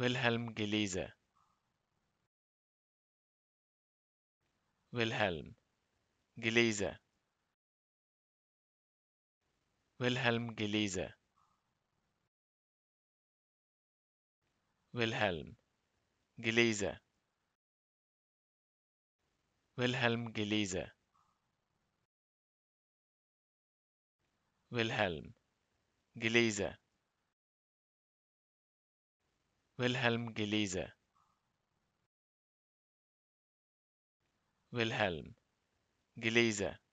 wilhelm gelize wilhelm gelize wilhelm gelize wilhelm gelize wilhelm gelize wilhelm gelize wilhelm gelize wilhelm gelize